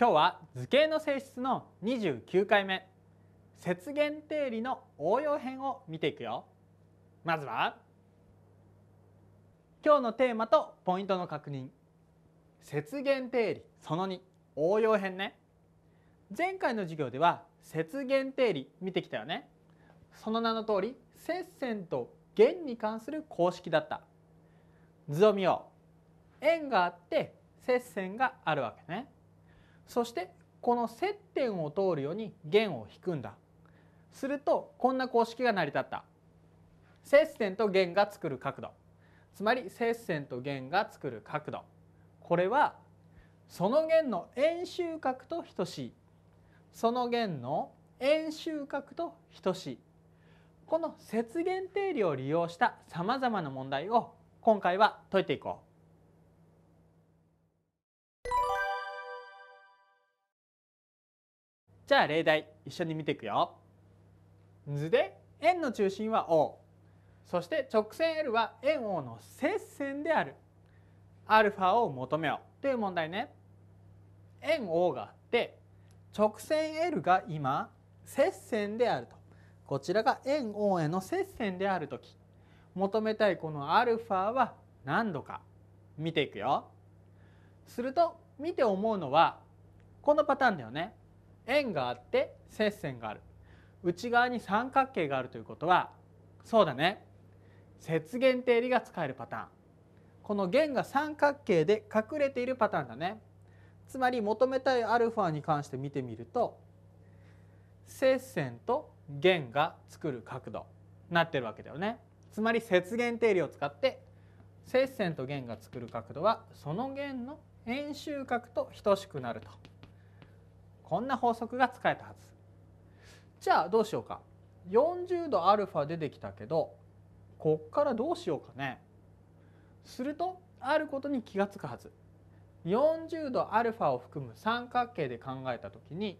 今日は図形の性質の29回目節減定理の応用編を見ていくよまずは今日のテーマとポイントの確認節減定理その2応用編ね前回の授業では節減定理見てきたよねその名の通り接線と弦に関する公式だった図を見よう円があって接線があるわけねそしてこの接点を通るように弦を弾くんだするとこんな公式が成り立った接線と弦が作る角度つまり接線と弦が作る角度これはその弦の円周角と等しいその弦の円周角と等しいこの接弦定理を利用したさまざまな問題を今回は解いていこう。じゃあ例題一緒に見ていくよ。図で円の中心は O そして直線 L は円 O の接線である α を求めようという問題ね。円 O があって直線 L が今接線であるとこちらが円 O への接線である時求めたいこの α は何度か見ていくよ。すると見て思うのはこのパターンだよね。円があって接線がある内側に三角形があるということはそうだね接弦定理が使えるパターンこの弦が三角形で隠れているパターンだねつまり求めたいアルファに関して見てみると接線と弦が作る角度なってるわけだよねつまり接弦定理を使って接線と弦が作る角度はその弦の円周角と等しくなるとこんな法則が使えたはずじゃあどうしようか40度 α 出てきたけどこっからどうしようかねするとあることに気が付くはず40度 α を含む三角形で考えた時に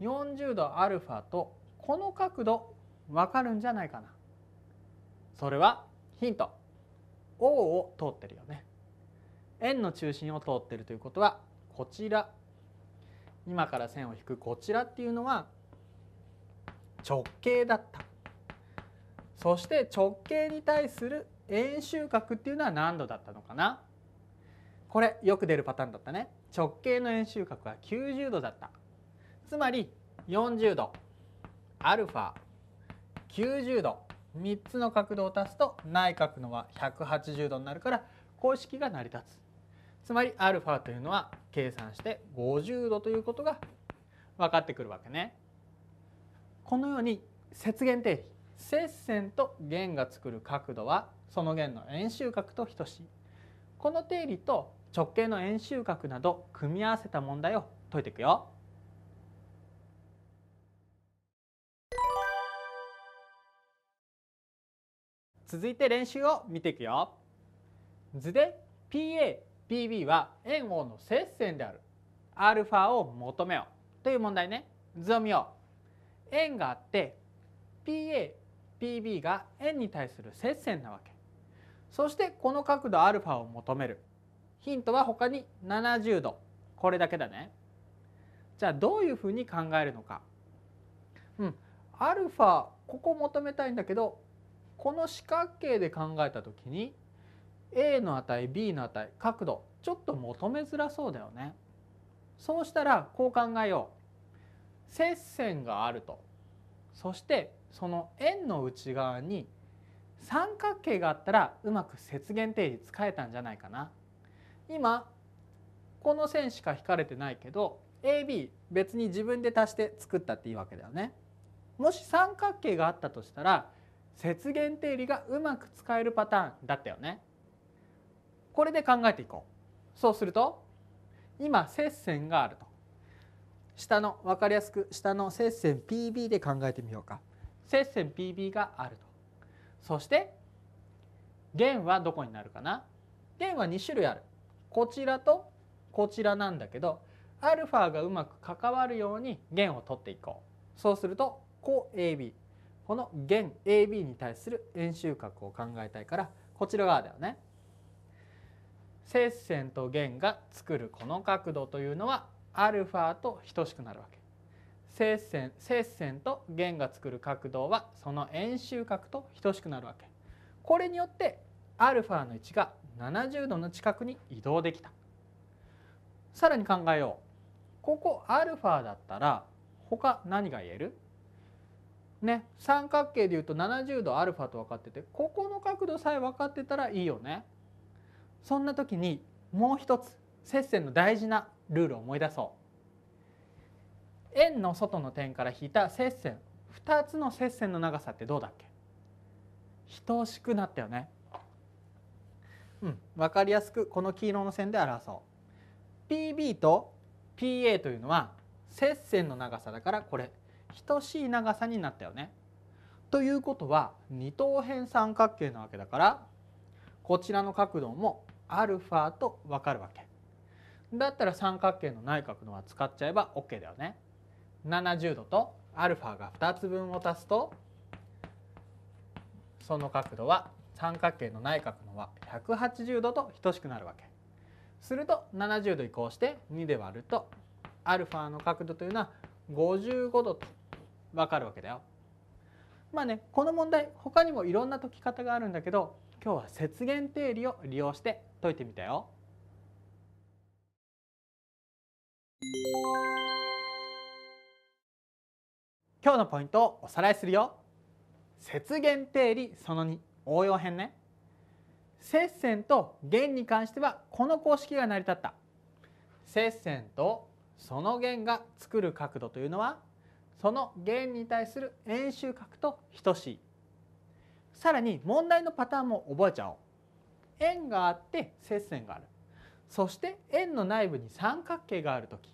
40度 α とこの角度分かるんじゃないかなそれはヒント O を通ってるよね円の中心を通ってるということはこちら今から線を引くこちらっていうのは直径だったそして直径に対する円周角っていうのは何度だったのかなこれよく出るパターンだったね直径の円周角は90度だったつまり40度 α90 度3つの角度を足すと内角のは180度になるから公式が成り立つつまり α というのは計算して50度ということが分かってくるわけね。このように節弦定理接線と弦が作る角度はその弦の円周角と等しい。この定理と直径の円周角など組み合わせた問題を解いていくよ。続いて練習を見ていくよ。図で PA PB は円 O の接線である α を求めよという問題ね図を見よう円があって PAPB が円に対する接線なわけそしてこの角度 α を求めるヒントは他に70度これだけだねじゃあどういうふうに考えるのかうん α ここ求めたいんだけどこの四角形で考えた時に A の値 B の値角度ちょっと求めづらそうだよね。そうしたらこう考えよう。接線があるとそしてその円の内側に三角形があったらうまく定理使えたんじゃないかな。今この線しか引かれてないけど AB 別に自分で足して作ったっていいわけだよね。もし三角形があったとしたら接弦定理がうまく使えるパターンだったよね。これで考えていこうそうすると今接線があると下の分かりやすく下の接線 PB で考えてみようか接線 PB があるとそして弦はどこになるかな弦は2種類あるこちらとこちらなんだけど α がうまく関わるように弦を取っていこうそうするとこう AB この弦 AB に対する円周角を考えたいからこちら側だよね接線と弦が作るこの角度というのはアルファと等しくなるわけ。接線接線と弦が作る角度はその円周角と等しくなるわけ。これによってアルファの位置が70度の近くに移動できた。さらに考えよう。ここアルファだったら他何が言えるね、三角形でいうと70度アルファと分かっててここの角度さえ分かってたらいいよね。そんな時にもう一つ接線の大事なルールを思い出そう円の外の点から引いた接線2つの接線の長さってどうだっけ等しくなったよねうん分かりやすくこの黄色の線で表そう PB と PA というのは接線の長さだからこれ等しい長さになったよね。ということは二等辺三角形なわけだからこちらの角度もアルファと分かるわけ。だったら三角形の内角のは使っちゃえば OK だよね。70度とアルファが2つ分を足すとその角度は三角形の内角の和180度と等しくなるわけ。すると70度移行して2で割るとアルファの角度というのは55度と分かるわけだよ。まあねこの問題他にもいろんな解き方があるんだけど今日は節減定理を利用して解いてみたよ。今日のポイントをおさらいするよ。節減定理その2応用編ね。接線と弦に関してはこの公式が成り立った。接線とその弦が作る角度というのはその弦に対する円周角と等しい。さらに問題のパターンも覚えちゃおう。円があって接線がある。そして円の内部に三角形がある時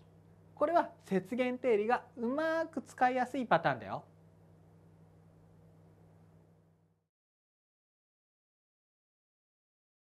これは節限定理がうまく使いやすいパターンだよ。